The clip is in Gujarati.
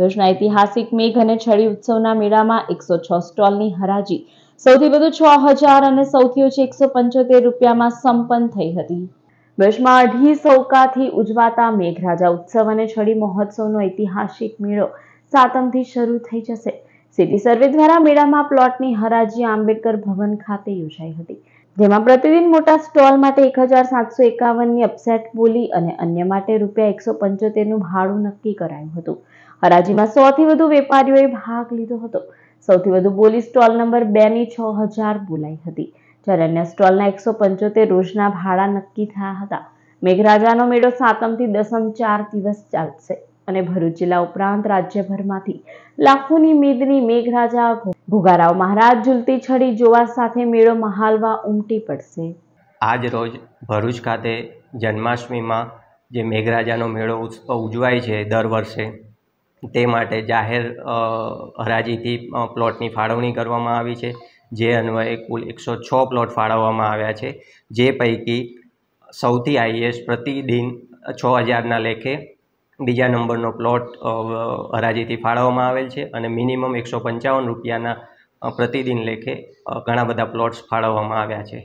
ભુજના ઐતિહાસિક મેઘ અને છડી ઉત્સવના મેળામાં એકસો છ સ્ટોલની હરાજી સૌથી વધુ છ હજાર અને સૌથી ઓછી એકસો પંચોતેર રૂપિયામાં સંપન્ન થઈ હતી ભુજમાં અઢી સૌકાથી ઉજવાતા મેઘરાજા ઉત્સવ અને છડી મહોત્સવનો ઐતિહાસિક મેળો સાતમથી શરૂ થઈ જશે સિટી સર્વે દ્વારા મેળામાં પ્લોટની હરાજી આંબેડકર ભવન ખાતે યોજાઈ હતી જેમાં પ્રતિદિન મોટા સ્ટોલ માટે એક હજાર સાતસો એકાવનની અપસેટ બોલી અને અન્ય માટે રૂપિયા એકસો પંચોતેરનું ભાડું નક્કી કરાયું હતું હરાજીમાં સોથી વધુ વેપારીઓએ ભાગ લીધો હતો સૌથી વધુ બોલી સ્ટોલ નંબર બેની છ હજાર બોલાઈ હતી જ્યારે અન્ય સ્ટોલના એકસો પંચોતેર રોજના ભાડા નક્કી થયા હતા મેઘરાજાનો મેળો સાતમથી દસમ ચાર દિવસ ચાલશે અને ભરૂચ જિલ્લા ઉપરાંત રાજ્યભરમાંથી લાખોની મેદની મેઘરાજા ભોગારાવ મહારાજ ઝૂલતી છડી જોવા સાથે મેળો મહાલવા ઉમટી પડશે આજ રોજ ભરૂચ ખાતે જન્માષ્ટમીમાં જે મેઘરાજાનો મેળો ઉજવાય છે દર વર્ષે તે માટે જાહેર હરાજીથી પ્લોટની ફાળવણી કરવામાં આવી છે જે અન્વયે કુલ એકસો છ પ્લોટ ફાળવવામાં આવ્યા છે જે પૈકી સૌથી હાઈએસ્ટ પ્રતિદિન છ હજારના લેખે બીજા નંબરનો પ્લોટ હરાજીથી ફાળવવામાં આવેલ છે અને મિનિમમ એકસો પંચાવન રૂપિયાના પ્રતિદિન લેખે ઘણા બધા પ્લોટ્સ ફાળવવામાં આવ્યા છે